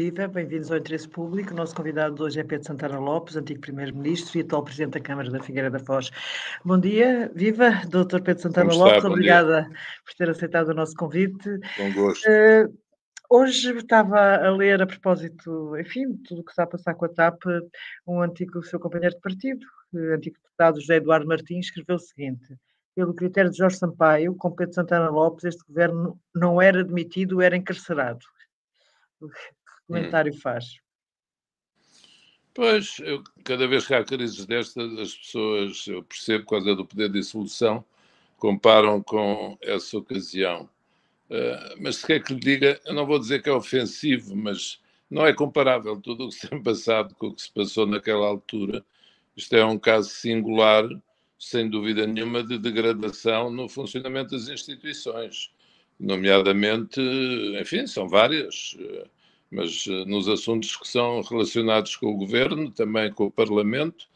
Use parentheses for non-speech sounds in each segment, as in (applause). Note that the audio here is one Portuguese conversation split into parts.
Viva, bem-vindos ao Interesse Público. O nosso convidado hoje é Pedro Santana Lopes, antigo Primeiro-Ministro e atual Presidente da Câmara da Figueira da Foz. Bom dia, viva, Dr. Pedro Santana Lopes, obrigada por ter aceitado o nosso convite. Bom gosto. Uh, Hoje estava a ler, a propósito, enfim, de tudo o que está a passar com a TAP, um antigo seu companheiro de partido, eh, antigo deputado José Eduardo Martins, escreveu o seguinte: pelo critério de Jorge Sampaio, com Pedro Santana Lopes, este governo não era demitido, era encarcerado. Hum. comentário hum. faz? Pois, eu, cada vez que há crises destas, as pessoas, eu percebo, por causa é do poder de solução, comparam com essa ocasião. Uh, mas se quer que lhe diga, eu não vou dizer que é ofensivo, mas não é comparável tudo o que se tem passado com o que se passou naquela altura. Isto é um caso singular, sem dúvida nenhuma, de degradação no funcionamento das instituições, nomeadamente, enfim, são várias. Uh, mas eh, nos assuntos que são relacionados com o governo, também com o Parlamento,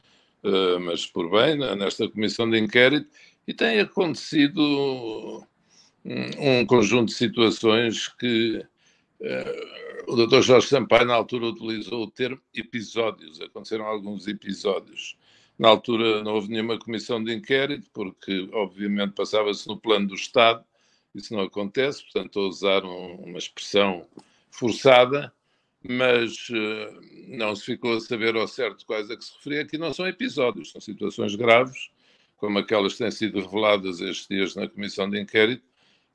eh, mas por bem, nesta comissão de inquérito, e tem acontecido hum, um conjunto de situações que eh, o Dr. Jorge Sampaio, na altura, utilizou o termo episódios, aconteceram alguns episódios. Na altura não houve nenhuma comissão de inquérito, porque obviamente passava-se no plano do Estado, isso não acontece, portanto, a usar um, uma expressão forçada, mas eh, não se ficou a saber ao certo quais a é que se referia, que não são episódios, são situações graves, como aquelas que têm sido reveladas estes dias na comissão de inquérito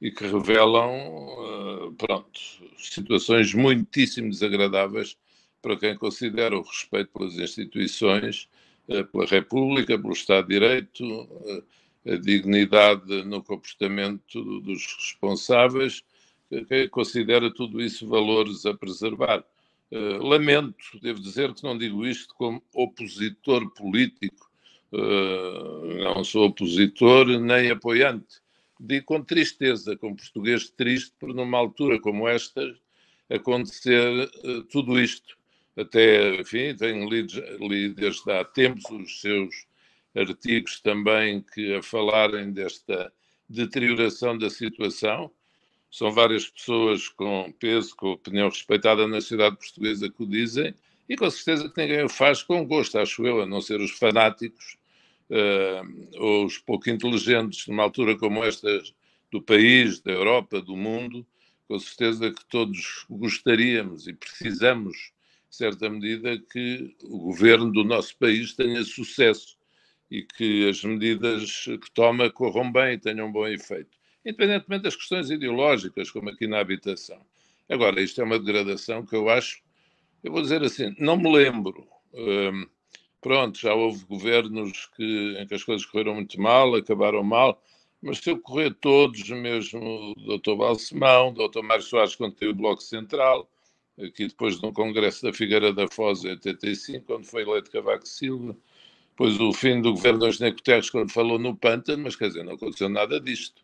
e que revelam, eh, pronto, situações muitíssimo desagradáveis para quem considera o respeito pelas instituições, eh, pela República, pelo Estado de Direito, a dignidade no comportamento dos responsáveis considera tudo isso valores a preservar. Eh, lamento, devo dizer que não digo isto como opositor político, eh, não sou opositor nem apoiante. Digo com tristeza, com português triste, por numa altura como esta acontecer eh, tudo isto. Até, enfim, tenho lido, lido desde há tempos os seus artigos também que a falarem desta deterioração da situação são várias pessoas com peso, com opinião respeitada na sociedade portuguesa que o dizem e com certeza que ninguém o faz com gosto, acho eu, a não ser os fanáticos uh, ou os pouco inteligentes numa altura como esta do país, da Europa, do mundo. Com certeza que todos gostaríamos e precisamos, em certa medida, que o governo do nosso país tenha sucesso e que as medidas que toma corram bem e tenham um bom efeito independentemente das questões ideológicas, como aqui na habitação. Agora, isto é uma degradação que eu acho, eu vou dizer assim, não me lembro. Hum, pronto, já houve governos que, em que as coisas correram muito mal, acabaram mal, mas se eu correr todos, mesmo o Dr. Balsemão, o Dr. Mário Soares, quando teve o Bloco Central, aqui depois de um congresso da Figueira da Foz em 85, quando foi eleito Cavaco Silva, depois o fim do governo dos Engenheiro quando falou no pântano, mas quer dizer, não aconteceu nada disto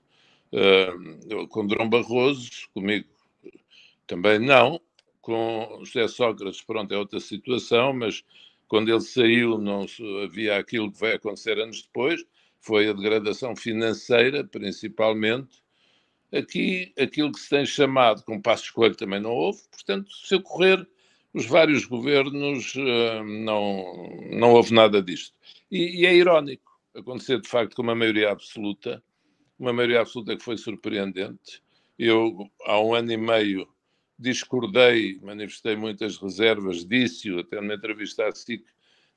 uh, com Durão Barroso, comigo também não, com José Sócrates, pronto, é outra situação, mas quando ele saiu não havia aquilo que vai acontecer anos depois, foi a degradação financeira, principalmente. Aqui, aquilo que se tem chamado, com passo escolho também não houve, portanto, se ocorrer os vários governos, não, não houve nada disto. E, e é irónico acontecer, de facto, com uma maioria absoluta, uma maioria absoluta que foi surpreendente. Eu, há um ano e meio, discordei, manifestei muitas reservas, disse-o até numa entrevista à SIC,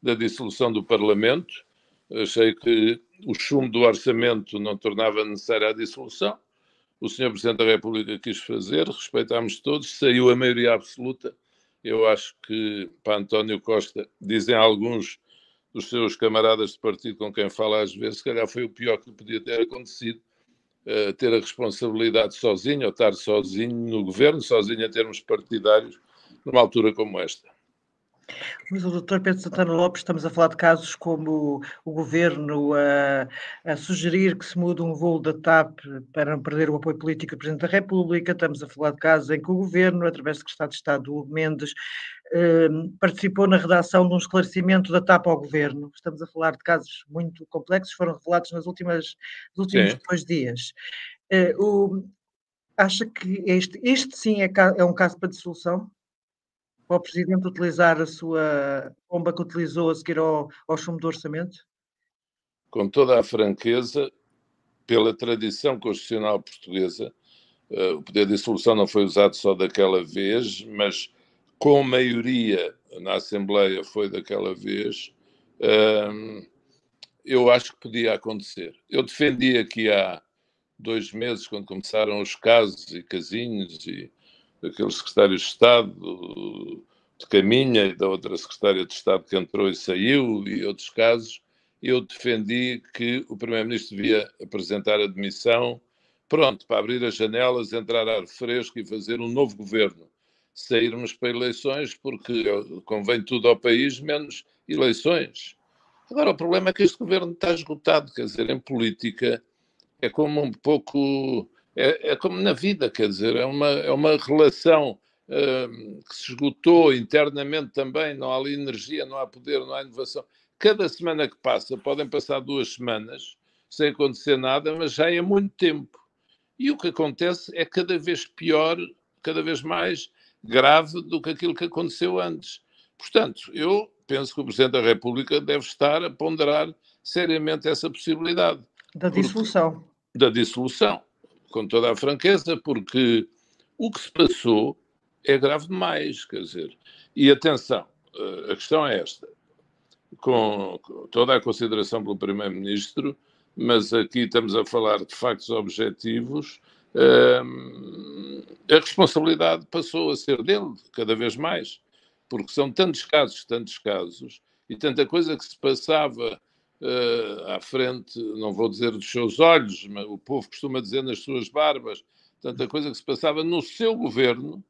da dissolução do Parlamento. Achei que o chumbo do orçamento não tornava necessária a dissolução. O Sr. Presidente da República quis fazer, respeitámos todos, saiu a maioria absoluta. Eu acho que para António Costa, dizem alguns dos seus camaradas de partido com quem fala às vezes, se calhar foi o pior que podia ter acontecido, eh, ter a responsabilidade sozinho ou estar sozinho no governo, sozinho a termos partidários, numa altura como esta. Mas o doutor Pedro Santana Lopes, estamos a falar de casos como o governo a, a, sugerir que se mude um voo da TAP para não perder o apoio político do Presidente da República, estamos a falar de casos em que o governo, através do Secretário de Estado Hugo Mendes, eh, participou na redação de um esclarecimento da TAP ao governo. Estamos a falar de casos muito complexos, foram revelados nas últimas, nos últimos sim. dois dias. Eh, o, acha que este, este sim é, é um caso para dissolução? para o Presidente utilizar a sua bomba que utilizou a seguir ao, ao chumbo do orçamento? Com toda a franqueza, pela tradição constitucional portuguesa, uh, o poder de dissolução não foi usado só daquela vez, mas com maioria na Assembleia foi daquela vez, uh, eu acho que podia acontecer. Eu defendi aqui há dois meses, quando começaram os casos e casinhos e daquele secretário de Estado de Caminha e da outra secretária de Estado que entrou e saiu e outros casos, eu defendi que o primeiro-ministro devia apresentar a demissão, pronto, para abrir as janelas, entrar ar fresco e fazer um novo governo. Sairmos para eleições, porque é convém tudo ao país, menos eleições. Agora, o problema é que este governo está esgotado, quer dizer, em política é como um pouco é, é, como na vida, quer dizer, é uma, é uma relação uh, que se esgotou internamente também, não há ali energia, não há poder, não há inovação. Cada semana que passa, podem passar duas semanas sem acontecer nada, mas já é muito tempo. E o que acontece é cada vez pior, cada vez mais grave do que aquilo que aconteceu antes. Portanto, eu penso que o Presidente da República deve estar a ponderar seriamente essa possibilidade. Da dissolução. Porque, da dissolução com toda a franqueza, porque o que se passou é grave demais, quer dizer. E atenção, eh, a questão é esta. Com toda a consideração pelo Primeiro-Ministro, mas aqui estamos a falar de factos objetivos, ehm, a responsabilidade passou a ser dele, cada vez mais, porque são tantos casos, tantos casos, e tanta coisa que se passava uh, à frente, não vou dizer dos seus olhos, mas o povo costuma dizer nas suas barbas, tanta uhum. coisa que se passava no seu governo,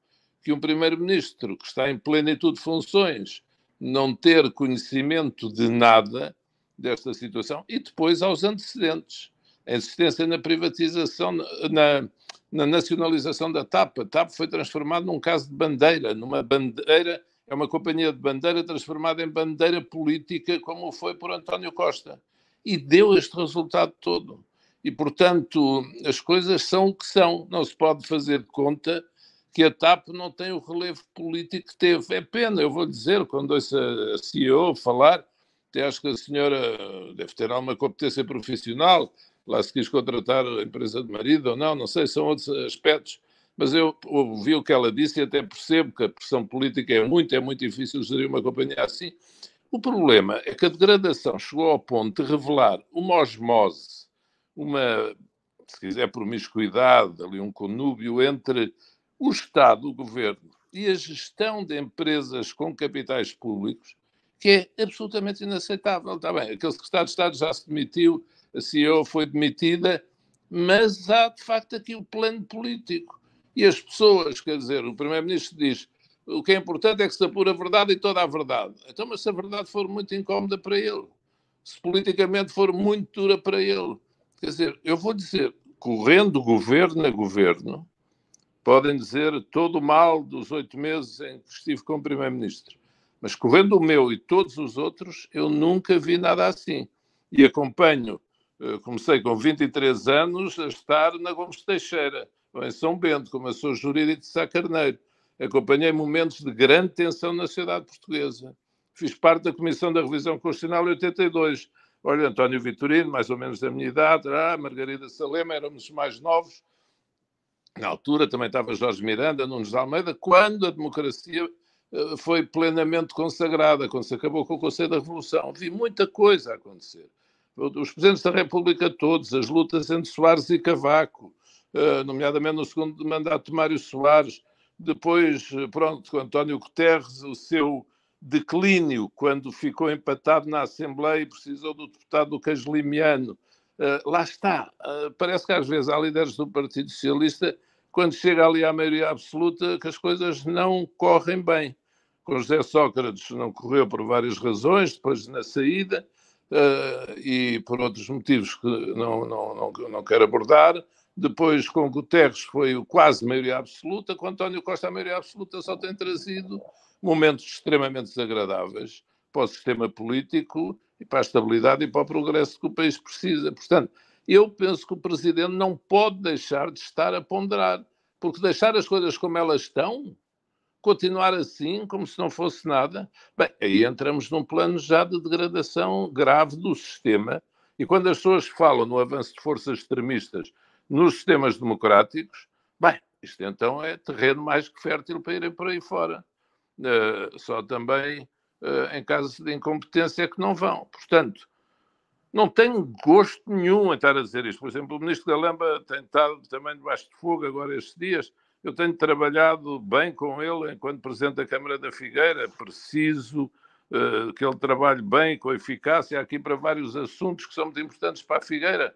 que um primeiro-ministro que está em plenitude de funções não ter conhecimento de nada desta situação e depois aos antecedentes. A insistência na privatização, na, na nacionalização da TAP. A TAP foi transformada num caso de bandeira, numa bandeira é uma companhia de bandeira transformada em bandeira política, como foi por António Costa. E deu este resultado todo. E, portanto, as coisas são o que são. Não se pode fazer conta que a TAP não tem o relevo político que teve. É pena, eu vou dizer, quando ouço a CEO falar, até acho que a senhora deve ter alguma competência profissional, lá se quis contratar a empresa de marido ou não, não sei, são outros aspectos mas eu ouvi o que ela disse e até percebo que a pressão política é muito, é muito difícil gerir uma companhia assim. O problema é que a degradação chegou ao ponto de revelar uma osmose, uma, se quiser, promiscuidade, ali um conúbio entre o Estado, o governo e a gestão de empresas com capitais públicos, que é absolutamente inaceitável. Está bem, aquele secretário de Estado já se demitiu, a CEO foi demitida, mas há de facto aqui o plano político e as pessoas, quer dizer, o Primeiro-Ministro diz o que é importante é que se apure a verdade e toda a verdade. Então, mas se a verdade for muito incómoda para ele, se politicamente for muito dura para ele, quer dizer, eu vou dizer, correndo governo a governo, podem dizer todo o mal dos oito meses em que estive como Primeiro-Ministro, mas correndo o meu e todos os outros, eu nunca vi nada assim. E acompanho, eh, comecei com 23 anos a estar na Gomes Teixeira em é? São Bento, como eu sou jurídico de Sá Carneiro. Acompanhei momentos de grande tensão na sociedade portuguesa. Fiz parte da Comissão da Revisão Constitucional em 82. Olha, António Vitorino, mais ou menos da minha idade, ah, Margarida Salema, éramos mais novos. Na altura também estava Jorge Miranda, Nunes de Almeida, quando a democracia eh, foi plenamente consagrada, quando se acabou com o Conselho da Revolução. Vi muita coisa acontecer. Os presidentes da República todos, as lutas entre Soares e Cavaco, eh, nomeadamente no segundo mandato de Mário Soares, depois, eh, pronto, com António Guterres, o seu declínio quando ficou empatado na Assembleia e precisou do deputado Caslimiano. Eh, lá está. parece que às vezes há líderes do Partido Socialista, quando chega ali à maioria absoluta, que as coisas não correm bem. Com José Sócrates não correu por várias razões, depois na saída, uh, e por outros motivos que não, não, não, não quero abordar depois com Guterres foi quase maioria absoluta, com António Costa a maioria absoluta só tem trazido momentos extremamente desagradáveis para o sistema político e para a estabilidade e para o progresso que o país precisa. Portanto, eu penso que o Presidente não pode deixar de estar a ponderar, porque deixar as coisas como elas estão, continuar assim, como se não fosse nada, bem, aí entramos num plano já de degradação grave do sistema. E quando as pessoas falam no avanço de forças extremistas nos sistemas democráticos, bem, isto então é terreno mais que fértil para irem por aí fora. Uh, só também uh, em caso de incompetência é que não vão. Portanto, não tenho gosto nenhum em estar a dizer isto. Por exemplo, o ministro Galamba tem estado também debaixo de fogo agora estes dias. Eu tenho trabalhado bem com ele enquanto presidente da Câmara da Figueira. Preciso uh, que ele trabalhe bem, com eficácia, aqui para vários assuntos que são muito importantes para a Figueira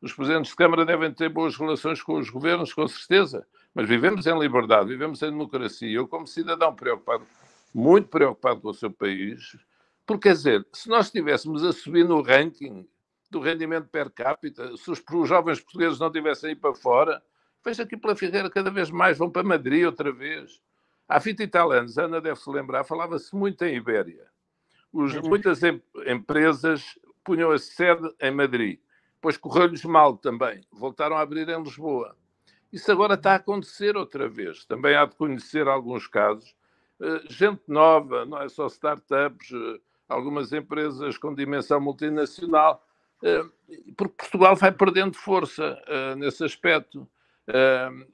os presidentes de Câmara devem ter boas relações com os governos, com certeza, mas vivemos em liberdade, vivemos em democracia. Eu, como cidadão preocupado, muito preocupado com o seu país, porque, quer dizer, se nós estivéssemos a subir no ranking do rendimento per capita, se os, os jovens portugueses não tivessem ido para fora, veja aqui pela Figueira, cada vez mais vão para Madrid outra vez. Há 20 e anos, Ana deve-se lembrar, falava-se muito em Ibéria. Os, uhum. muitas em, empresas punham a sede em Madrid depois correu-lhes mal também, voltaram a abrir em Lisboa. Isso agora está a acontecer outra vez. Também há de conhecer alguns casos. Eh, gente nova, não é só startups, eh, algumas empresas com dimensão multinacional, eh, porque Portugal vai perdendo força nesse aspecto.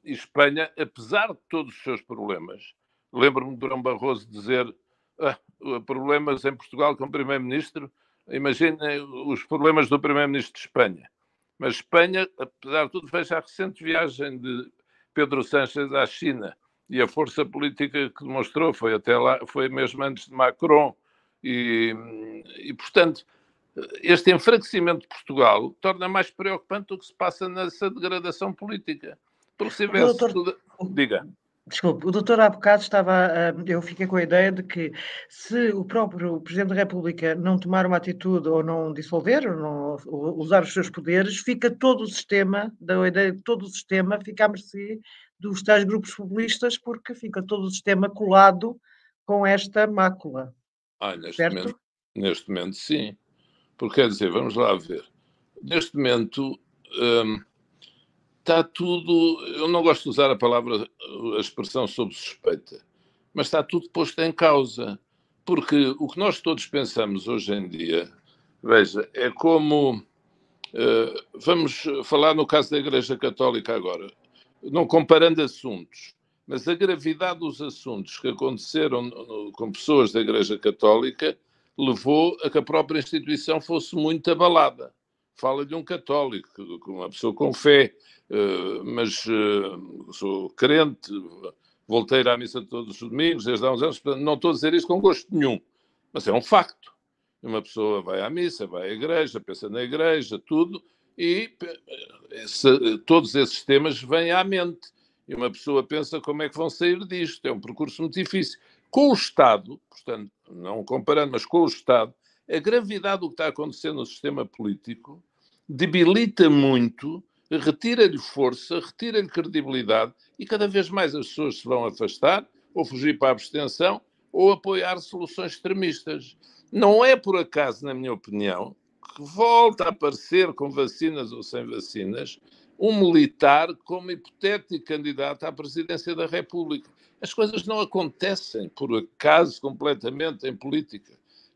E Espanha, apesar de todos os seus problemas, lembro-me de Durão Barroso dizer ah, problemas em Portugal com o primeiro-ministro, Imaginem os problemas do Primeiro-Ministro de Espanha. Mas Espanha, apesar de tudo, fez a recente viagem de Pedro Sánchez à China e a força política que demonstrou foi até lá, foi mesmo antes de Macron. E, e portanto, este enfraquecimento de Portugal torna mais preocupante o que se passa nessa degradação política. Porque se tivesse... Doutor... Diga. Desculpe, o doutor há bocado estava. Eu fiquei com a ideia de que se o próprio Presidente da República não tomar uma atitude ou não dissolver, ou não ou usar os seus poderes, fica todo o sistema, da ideia de todo o sistema, fica à mercê dos tais grupos populistas, porque fica todo o sistema colado com esta mácula. Ah, neste, Momento, neste momento, sim. Porque quer dizer, vamos lá ver. Neste momento. Hum está tudo, eu não gosto de usar a palavra, a expressão sob suspeita, mas está tudo posto em causa. Porque o que nós todos pensamos hoje em dia, veja, é como. Uh, vamos falar no caso da Igreja Católica agora, não comparando assuntos, mas a gravidade dos assuntos que aconteceram no, com pessoas da Igreja Católica levou a que a própria instituição fosse muito abalada fala de um católico, uma pessoa com fé, eh, mas eh, sou crente, voltei à missa todos os domingos, desde há uns anos, portanto, não estou a dizer isso com gosto nenhum, mas é um facto. Uma pessoa vai à missa, vai à igreja, pensa na igreja, tudo, e eh, esse, todos esses temas vêm à mente. E uma pessoa pensa como é que vão sair disto, é um percurso muito difícil. Com o Estado, portanto, não comparando, mas com o Estado, a gravidade do que está acontecendo no sistema político debilita muito, retira-lhe força, retira-lhe credibilidade e cada vez mais as pessoas se vão afastar ou fugir para a abstenção ou apoiar soluções extremistas. Não é por acaso, na minha opinião, que volta a aparecer com vacinas ou sem vacinas um militar como hipotético candidato à presidência da República. As coisas não acontecem por acaso completamente em política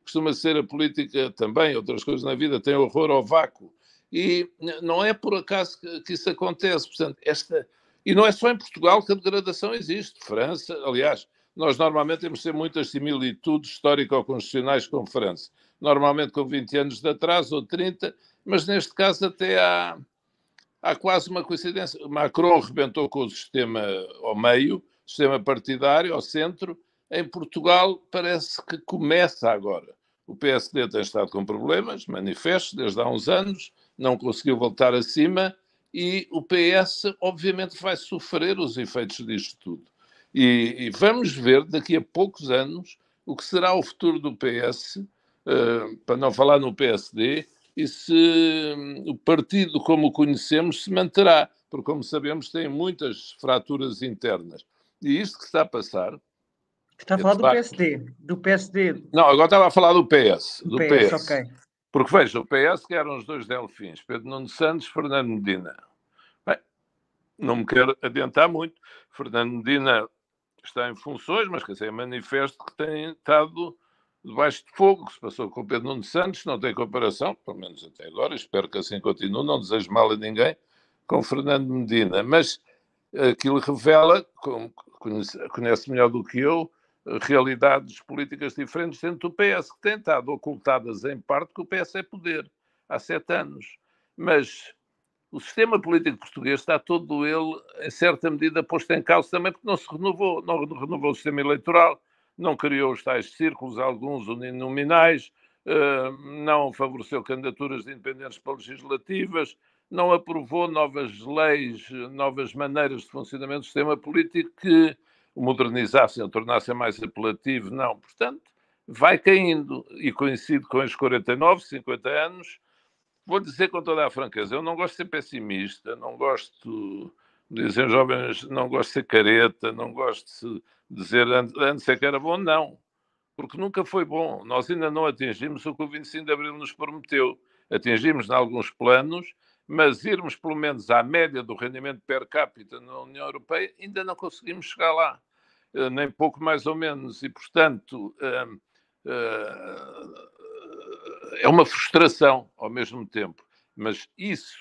costuma ser a política também, outras coisas na vida, tem horror ao vácuo. E não é por acaso que isso acontece. Portanto, esta... E não é só em Portugal que a degradação existe. França, aliás, nós normalmente temos ter muitas similitudes histórico-constitucionais com França. Normalmente com 20 anos de atraso ou 30, mas neste caso até há, há quase uma coincidência. Macron rebentou com o sistema ao meio, sistema partidário, ao centro. Em Portugal parece que começa agora. O PSD tem estado com problemas manifestos desde há uns anos, não conseguiu voltar acima e o PS, obviamente, vai sofrer os efeitos disto tudo. E, e vamos ver daqui a poucos anos o que será o futuro do PS, uh, eh, para não falar no PSD, e se um, o partido como o conhecemos se manterá, porque, como sabemos, tem muitas fraturas internas. E isto que está a passar você está falando do PSD, do PSD. Não, agora estava a falar do PS. Do, do PS, PS, ok. Porque veja, o PS que eram os dois delfins, Pedro Nuno Santos, Fernando Medina. Bem, não me quero adiantar muito. Fernando Medina está em funções, mas quer dizer, é manifesto que tem estado debaixo de fogo, que se passou com o Pedro Nuno Santos, não tem comparação, pelo menos até agora, espero que assim continue, não desejo mal a ninguém, com Fernando Medina. Mas aquilo revela, como conhece melhor do que eu, realidades políticas diferentes dentro do PS, que tem estado ocultadas em parte que o PS é poder há sete anos. Mas o sistema político português está todo ele, em certa medida, posto em causa também porque não se renovou, não renovou o sistema eleitoral, não criou os tais círculos, alguns uninominais, eh, não favoreceu candidaturas de independentes para legislativas, não aprovou novas leis, novas maneiras de funcionamento do sistema político que modernizassem, tornassem mais apelativo, não. Portanto, vai caindo e coincide com os 49, 50 anos. Vou dizer com toda a franqueza, eu não gosto de ser pessimista, não gosto, de dizer jovens, não gosto de ser careta, não gosto de dizer antes é que era bom, não. Porque nunca foi bom. Nós ainda não atingimos o que o 25 de Abril nos prometeu. Atingimos, em alguns planos, mas irmos pelo menos à média do rendimento per capita na União Europeia, ainda não conseguimos chegar lá, eh, nem pouco mais ou menos. E, portanto, ehm, eh, é uma frustração ao mesmo tempo. Mas isso,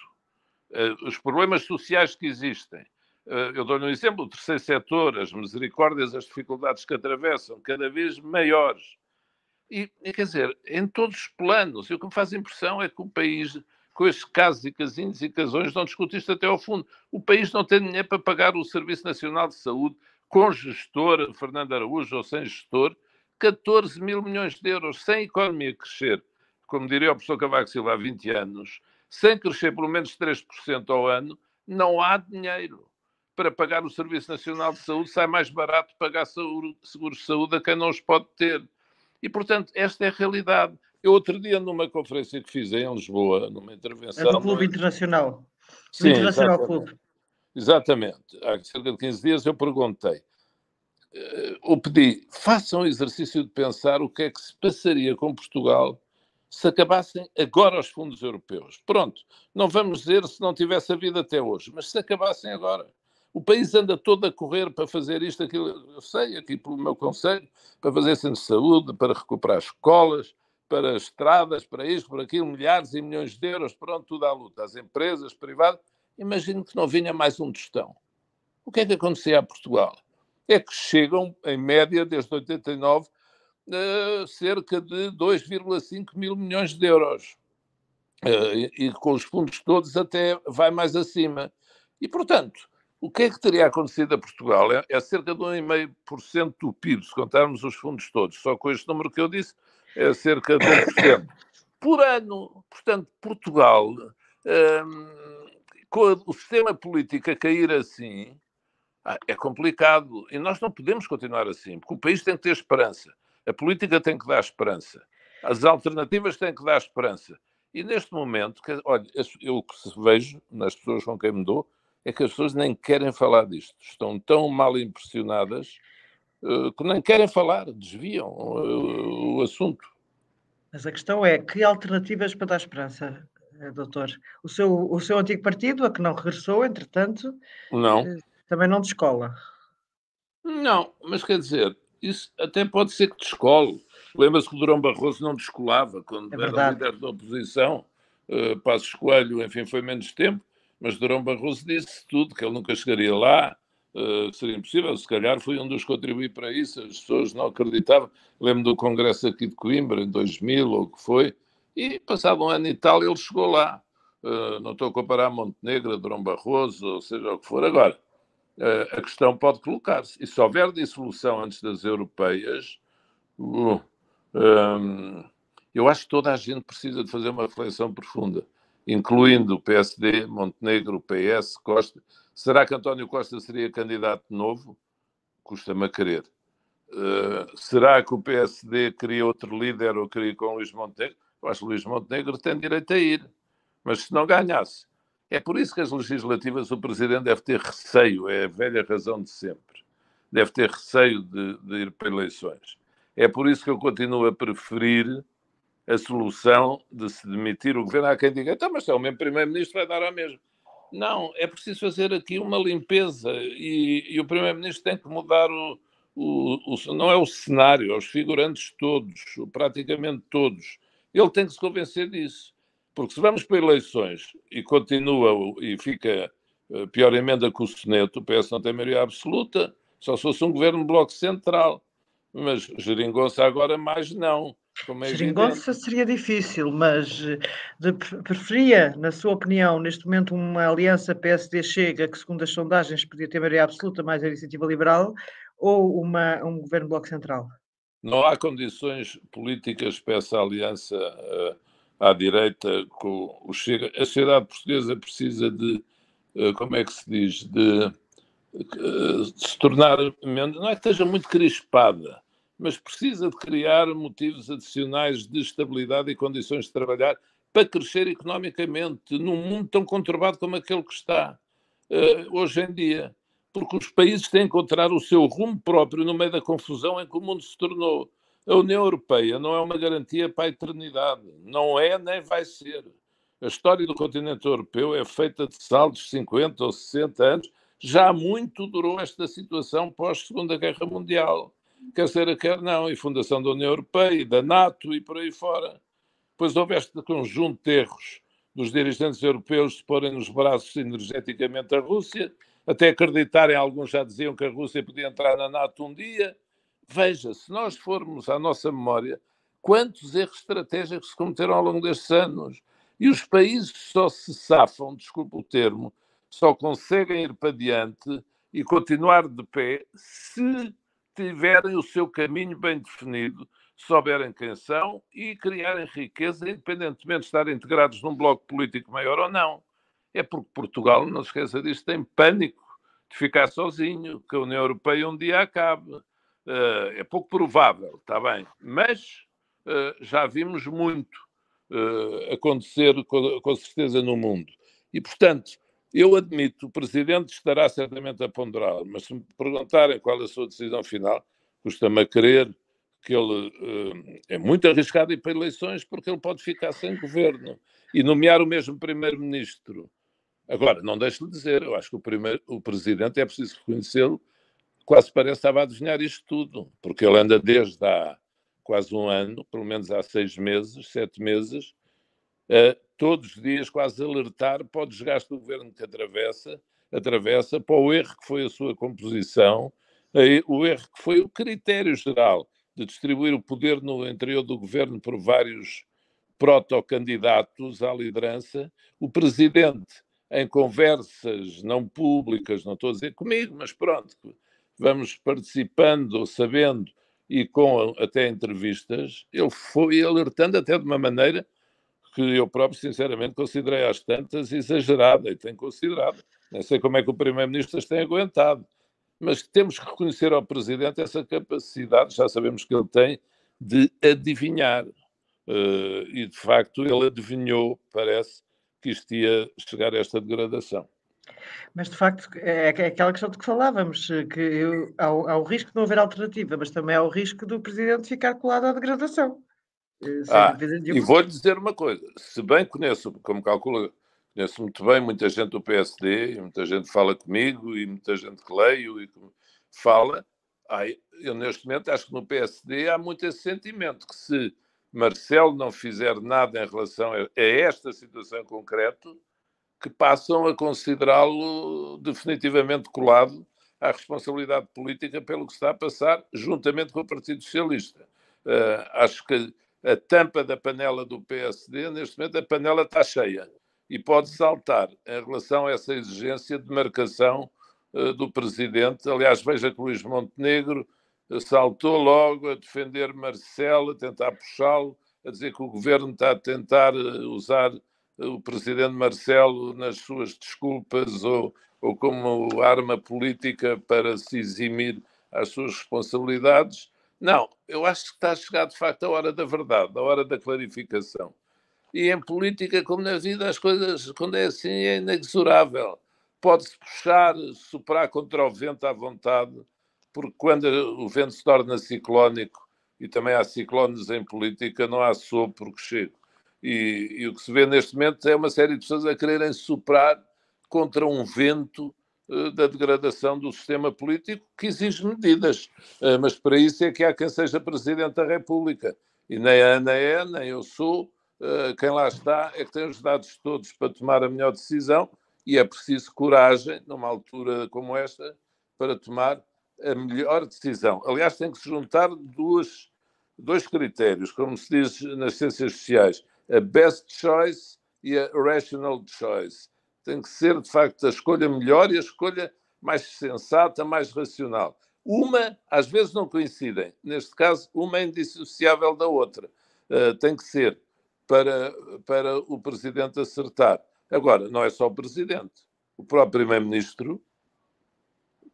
eh, os problemas sociais que existem, eu dou-lhe um exemplo: o terceiro setor, as misericórdias, as dificuldades que atravessam, cada vez maiores. E, quer dizer, em todos os planos, e o que me faz impressão é que o país com estes casos e casinhos e casões, não discuto isto até ao fundo. O país não tem dinheiro para pagar o Serviço Nacional de Saúde com gestor, Fernando Araújo, ou sem gestor, 14 mil milhões de euros, sem a economia crescer, como diria o professor Cavaco Silva há 20 anos, sem crescer pelo menos 3% ao ano, não há dinheiro para pagar o Serviço Nacional de Saúde, sai mais barato pagar seguro, seguros de saúde a quem não os pode ter. E, portanto, esta é a realidade. Eu outro dia, numa conferência que fiz em Lisboa, numa intervenção. É do Clube é? Internacional. Sim, Internacional exatamente. Clube. Exatamente. Há cerca de 15 dias eu perguntei, eh, ou pedi, façam o exercício de pensar o que é que se passaria com Portugal se acabassem agora os fundos europeus. Pronto, não vamos dizer se não tivesse havido até hoje, mas se acabassem agora. O país anda todo a correr para fazer isto, aquilo, eu sei, aqui pelo meu conselho, para fazer centro de saúde, para recuperar escolas, para estradas, para isto, para aquilo, milhares e milhões de euros, pronto, tudo à luta. As empresas privadas, imagino que não vinha mais um tostão. O que é que acontecia a Portugal? É que chegam, em média, desde 89, uh, eh, cerca de 2,5 mil milhões de euros. Uh, e, e com os fundos todos até vai mais acima. E, portanto, o que é que teria acontecido a Portugal? É, é cerca de 1,5% do PIB, se contarmos os fundos todos. Só com este número que eu disse, é cerca de 1%. Por ano, portanto, Portugal, hum, com o sistema político a cair assim, ah, é complicado. E nós não podemos continuar assim, porque o país tem que ter esperança. A política tem que dar esperança. As alternativas têm que dar esperança. E neste momento, que, olha, eu que vejo nas pessoas com quem me dou, é que as pessoas nem querem falar disto. Estão tão mal impressionadas eh, que nem querem falar, desviam eh, o assunto. Mas a questão é, que alternativas para dar esperança, eh, doutor? O seu, o seu antigo partido, a que não regressou, entretanto, não. também não descola. Não, mas quer dizer, isso até pode ser que descole. Lembra-se que o Durão Barroso não descolava quando é era líder da oposição. Uh, Passos Coelho, enfim, foi menos tempo, mas Durão Barroso disse tudo, que ele nunca chegaria lá, eh, seria impossível, se calhar fui um dos que contribuí para isso, as pessoas não acreditavam. Lembro do congresso aqui de Coimbra, em 2000 ou o que foi, e passado um ano e tal ele chegou lá. Uh, não estou a comparar Montenegro, Dom Barroso, ou seja o que for. Agora, uh, a questão pode colocar-se. E se houver dissolução antes das europeias, um, eu acho que toda a gente precisa de fazer uma reflexão profunda incluindo o PSD, Montenegro, PS, Costa. Será que António Costa seria candidato novo? Custa-me a querer. Uh, eh, será que o PSD queria outro líder ou queria com Luís Montenegro? Eu acho que Luís Montenegro tem direito a ir, mas se não ganhasse. É por isso que as legislativas o Presidente deve ter receio, é a velha razão de sempre. Deve ter receio de, de ir para eleições. É por isso que eu continuo a preferir a solução de se demitir o governo. Há quem diga, então, mas se é o mesmo primeiro-ministro, vai dar ao mesmo. Não, é preciso fazer aqui uma limpeza e, e o primeiro-ministro tem que mudar o, o, o, não é o cenário, é os figurantes todos, praticamente todos. Ele tem que se convencer disso. Porque se vamos para eleições e continua e fica eh, pior emenda que o soneto, o PS não tem maioria absoluta, só se fosse um governo bloco central. Mas Geringonça agora mais não. Como é seria difícil, mas eh, de, preferia, na sua opinião, neste momento, uma aliança PSD-Chega, que segundo as sondagens podia ter maioria absoluta mais a iniciativa liberal, ou uma, um governo Bloco Central? Não há condições políticas para essa aliança uh, à direita com o Chega. A sociedade portuguesa precisa de, uh, como é que se diz, de, uh, de se tornar menos. Não é que esteja muito crispada mas precisa de criar motivos adicionais de estabilidade e condições de trabalhar para crescer economicamente num mundo tão conturbado como aquele que está uh, hoje em dia. Porque os países têm que encontrar o seu rumo próprio no meio da confusão em que o mundo se tornou. A União Europeia não é uma garantia para a eternidade. Não é, nem vai ser. A história do continente europeu é feita de saldos de 50 ou 60 anos. Já muito durou esta situação pós-Segunda Guerra Mundial quer seja, quer não, e fundação da União Europeia, e da NATO e por aí fora. Pois houve este conjunto de erros dos dirigentes europeus se porem nos braços energeticamente a Rússia, até acreditarem, alguns já diziam que a Rússia podia entrar na NATO um dia. Veja, se nós formos à nossa memória, quantos erros estratégicos se cometeram ao longo destes anos. E os países só se safam, desculpe o termo, só conseguem ir para diante e continuar de pé se tiverem o seu caminho bem definido, souberem quem são e criarem riqueza, independentemente de estar integrados num bloco político maior ou não. É porque Portugal, não se esqueça disso, tem pânico de ficar sozinho, que a União Europeia um dia acabe. Uh, é pouco provável, está bem, mas uh, já vimos muito uh, acontecer com, com certeza no mundo. E, portanto, eu admito, o Presidente estará certamente a ponderar, mas se me perguntarem qual é a sua decisão final, custa-me a crer que ele eh, é muito arriscado ir para eleições porque ele pode ficar sem governo e nomear o mesmo primeiro-ministro. Agora, não deixe de dizer, eu acho que o, primeiro, o presidente é preciso reconhecê-lo, quase parece que estava a adivinhar isto tudo, porque ele anda desde há quase um ano, pelo menos há seis meses, sete meses, todos os dias quase alertar para o desgaste do governo que atravessa, atravessa para o erro que foi a sua composição, o erro que foi o critério geral de distribuir o poder no interior do governo por vários protocandidatos à liderança, o presidente, em conversas não públicas, não estou a dizer comigo, mas pronto, vamos participando, sabendo e com até entrevistas, ele foi alertando até de uma maneira que eu próprio, sinceramente, considerei às tantas exagerada e tenho considerado. Nem sei como é que o Primeiro-Ministro as tem aguentado. Mas temos que reconhecer ao Presidente essa capacidade, já sabemos que ele tem, de adivinhar. Uh, e, de facto, ele adivinhou, parece, que isto ia chegar a esta degradação. Mas, de facto, é, é, é aquela questão de que falávamos, que há, há o risco de não haver alternativa, mas também há o risco do Presidente ficar colado à degradação. Eh, ah, e vou lhe dizer uma coisa: se bem conheço, como calculo, conheço muito bem muita gente do PSD, muita gente fala comigo e muita gente que leio e que fala. Ai, eu neste momento acho que no PSD há muito esse sentimento que se Marcelo não fizer nada em relação a esta situação em concreto, que passam a considerá-lo definitivamente colado à responsabilidade política pelo que está a passar, juntamente com o Partido Socialista. Uh, acho que a tampa da panela do PSD, neste momento a panela está cheia e pode saltar em relação a essa exigência de marcação uh, do presidente. Aliás, veja que Luís Montenegro eh, saltou logo a defender Marcelo, a tentar puxá-lo, a dizer que o governo está a tentar eh, usar o presidente Marcelo nas suas desculpas ou, ou como arma política para se eximir às suas responsabilidades. Não, eu acho que está chegado de facto a hora da verdade, a hora da clarificação. E em política, como na vida, as coisas, quando é assim, é inexorável. Pode-se puxar, superar contra o vento à vontade, porque quando o vento se torna ciclónico, e também há ciclones em política, não há sopro que chegue. E, e o que se vê neste momento é uma série de pessoas a quererem superar contra um vento eh, da degradação do sistema político que exige medidas, eh, mas para isso é que há quem seja Presidente da República. E nem a Ana é, nem eu sou, eh, quem lá está é que tem os dados todos para tomar a melhor decisão e é preciso coragem, numa altura como esta, para tomar a melhor decisão. Aliás, tem que se juntar duas, dois critérios, como se diz nas ciências sociais, a best choice e a rational choice tem que ser, de facto, a escolha melhor e a escolha mais sensata, mais racional. Uma, às vezes, não coincidem. Neste caso, uma é indissociável da outra. Uh, tem que ser para, para o presidente acertar. Agora, não é só o presidente. O próprio primeiro-ministro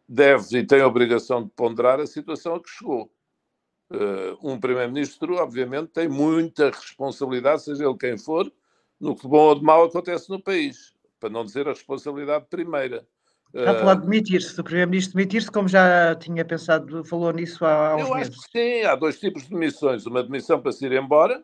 deve e tem a obrigação de ponderar a situação a que chegou. Uh, um primeiro-ministro, obviamente, tem muita responsabilidade, seja ele quem for, no que de bom ou de mal acontece no país para não dizer a responsabilidade primeira. Está a falar de ah, demitir-se, do Primeiro-Ministro demitir-se, como já tinha pensado, falou nisso há, há uns Eu meses. acho que sim, há dois tipos de demissões. Uma demissão para se ir embora,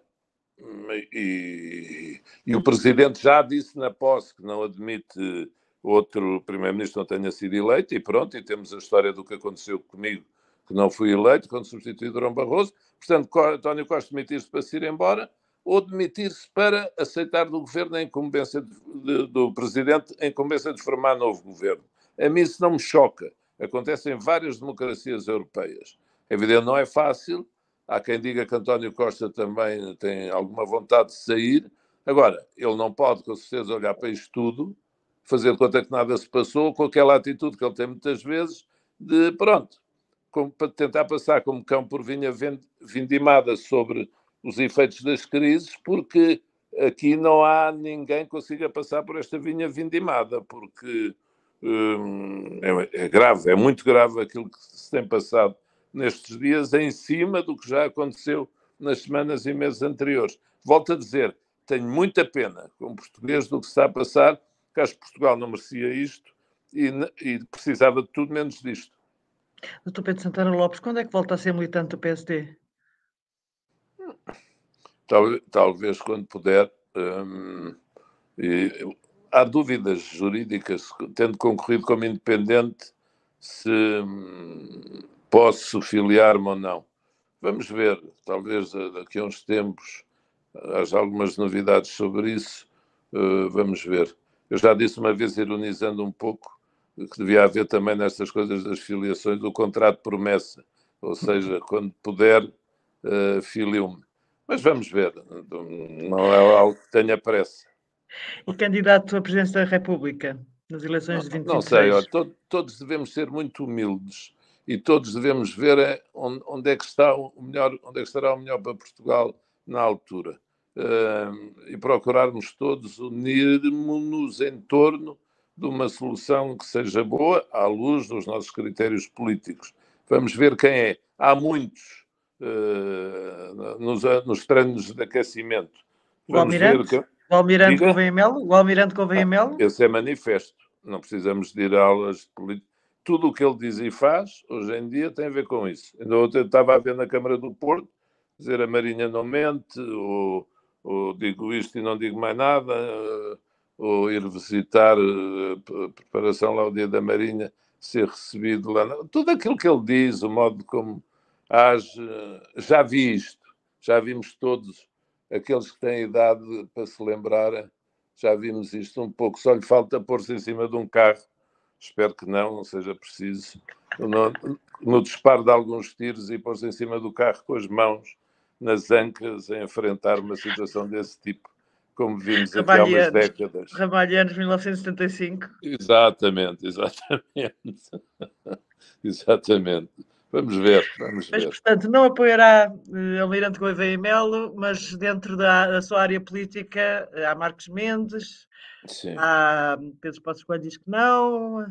hum, e, e o Presidente já disse na posse que não admite outro Primeiro-Ministro não tenha sido eleito, e pronto, e temos a história do que aconteceu comigo, que não fui eleito, quando substituí Durão Barroso. Portanto, António Costa demitir-se para se ir embora, ou demitir-se para aceitar do governo a incumbência de, de, do presidente, a incumbência de formar novo governo. A mim isso não me choca. Acontece em várias democracias europeias. É evidente, não é fácil. Há quem diga que António Costa também tem alguma vontade de sair. Agora, ele não pode, com certeza, olhar para isto tudo, fazer conta que nada se passou, com aquela atitude que ele tem muitas vezes de, pronto, como, para tentar passar como cão por vinha vindimada sobre os efeitos das crises, porque aqui não há ninguém que consiga passar por esta vinha vindimada, porque hum, é, é, grave, é muito grave aquilo que se tem passado nestes dias, em cima do que já aconteceu nas semanas e meses anteriores. Volto a dizer, tenho muita pena, como português, do que está a passar, que acho que Portugal não merecia isto e, e precisava de tudo menos disto. Doutor Pedro Santana Lopes, quando é que volta a ser militante do PSD? talvez quando puder. Hum, e, há dúvidas jurídicas, tendo concorrido como independente, se hum, posso filiar-me ou não. Vamos ver, talvez eh, daqui a uns tempos eh, haja algumas novidades sobre isso, uh, vamos ver. Eu já disse uma vez, ironizando um pouco, que devia haver também nestas coisas das filiações o contrato de promessa, ou seja, quando puder, eh, Filho, Mas vamos ver, não é algo que tenha pressa. E candidato à presidência da República nas eleições de 25 Não sei, ó, to todos devemos ser muito humildes e todos devemos ver eh, onde, é que está o melhor, onde é que estará o melhor para Portugal na altura. Uh, e procurarmos todos unirmos-nos em torno de uma solução que seja boa à luz dos nossos critérios políticos. Vamos ver quem é. Há muitos uh, nos, nos treinos de aquecimento. O Almirante, que... o Almirante convém Melo? O Almirante ah, Esse é manifesto. Não precisamos de ir a aulas de política. Tudo o que ele diz e faz, hoje em dia, tem a ver com isso. estava a ver na Câmara do Porto, dizer a Marinha não mente, ou, ou digo isto e não digo mais nada, eh, ou ir visitar a eh, preparação lá o dia da Marinha, ser recebido lá. Tudo aquilo que ele diz, o modo como às, eh, já vi isto, já vimos todos, aqueles que têm idade para se lembrar, já vimos isto um pouco, só lhe falta pôr-se em cima de um carro, espero que não, não seja preciso, no, no disparo de alguns tiros e pôr-se em cima do carro com as mãos nas ancas a enfrentar uma situação desse tipo como vimos aqui há umas décadas. Ramalhianos, 1975. Exatamente, exatamente. (laughs) exatamente. Vamos ver, vamos ver. Mas, portanto, não apoiará uh, Almirante Gouveia e Melo, mas dentro da, da sua área política uh, há Marcos Mendes, Sim. há Pedro Passos Coelho diz que não,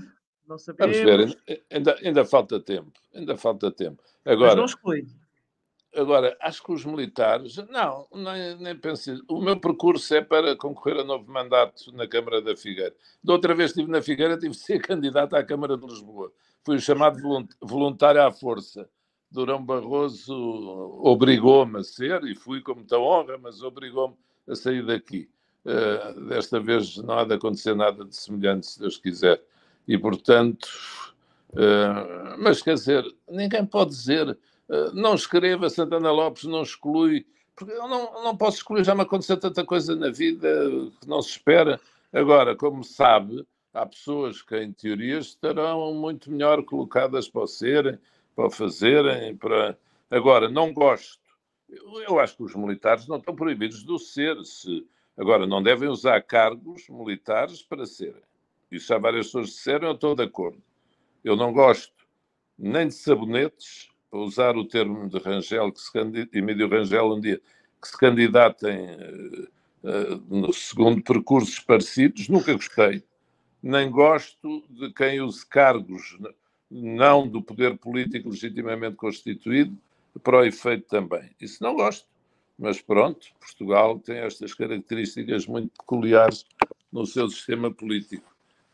não sabemos. Vamos ver, eh, ainda, ainda falta tempo, ainda falta tempo. Agora, mas não exclui. Agora, acho que os militares, não, nem, nem pensei. O meu percurso é para concorrer a novo mandato na Câmara da Figueira. Da outra vez estive na Figueira, tive de ser (laughs) candidato à Câmara de Lisboa fui chamado voluntário à força. Durão Barroso obrigou-me a ser, e fui com muita honra, mas obrigou-me a sair daqui. Uh, desta vez não há de acontecer nada de semelhante, se Deus quiser. E, portanto, uh, mas quer dizer, ninguém pode dizer, uh, não escreva Santana Lopes, não exclui, porque eu não, não posso excluir, já me aconteceu tanta coisa na vida que não se espera. Agora, como sabe, há pessoas que, em teoria, estarão muito melhor colocadas para o serem, para o fazerem. Para... Agora, não gosto. Eu acho que os militares não estão proibidos de ser. Se... Agora, não devem usar cargos militares para serem. Isso já várias pessoas disseram, eu estou de acordo. Eu não gosto nem de sabonetes, para usar o termo de Rangel, que se candid... Emílio Rangel um dia, que se candidatem uh, uh, no segundo percursos parecidos, nunca gostei nem gosto de quem use cargos não do poder político legitimamente constituído para o efeito também. Isso não gosto. Mas pronto, Portugal tem estas características muito peculiares no seu sistema político.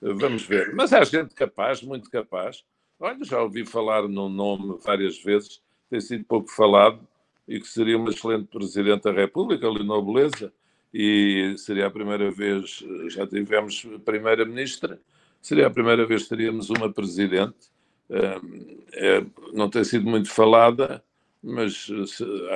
Vamos ver. Mas há gente capaz, muito capaz. Olha, já ouvi falar num nome várias vezes, tem sido pouco falado, e que seria uma excelente Presidente da República, ali na Beleza, e seria a primeira vez, já tivemos primeira-ministra, seria a primeira vez que teríamos uma presidente. É, não tem sido muito falada, mas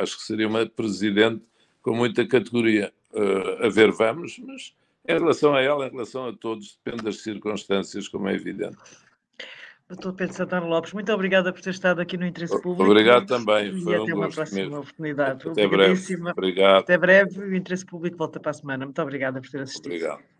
acho que seria uma presidente com muita categoria. Ah, a ver, vamos, mas em relação a ela, em relação a todos, depende das circunstâncias, como é evidente. Doutor Pedro Santana Lopes, muito obrigada por ter estado aqui no Interesse Público. Obrigado também. E Foi até um uma próxima mesmo. oportunidade. Até breve. Obrigado. Até breve. O Interesse Público volta para a semana. Muito obrigada por ter assistido. Obrigado.